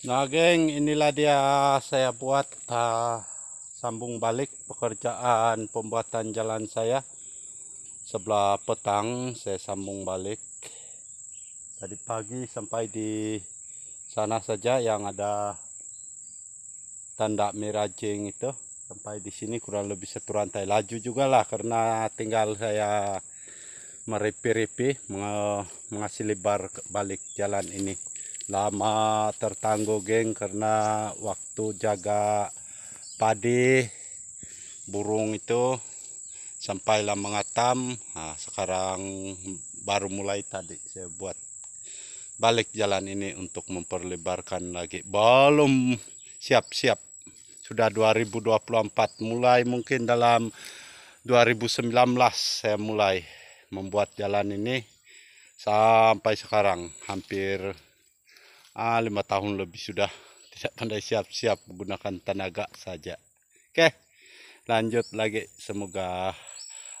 Nah geng inilah dia saya buat uh, sambung balik pekerjaan pembuatan jalan saya sebelah petang saya sambung balik tadi pagi sampai di sana saja yang ada tanda merah itu sampai di sini kurang lebih satu rantai laju juga lah karena tinggal saya meripi-ripi meng mengasih lebar balik jalan ini lama tertangguh geng karena waktu jaga padi burung itu sampai lama mengatam nah, sekarang baru mulai tadi saya buat balik jalan ini untuk memperlebarkan lagi belum siap-siap sudah 2024 mulai mungkin dalam 2019 saya mulai membuat jalan ini sampai sekarang hampir ah, lima tahun lebih sudah tidak pandai siap-siap menggunakan tenaga saja. Oke, lanjut lagi. Semoga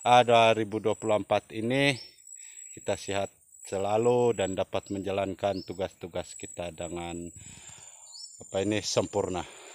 ah, 2024 ini kita sehat selalu dan dapat menjalankan tugas-tugas kita dengan apa ini sempurna.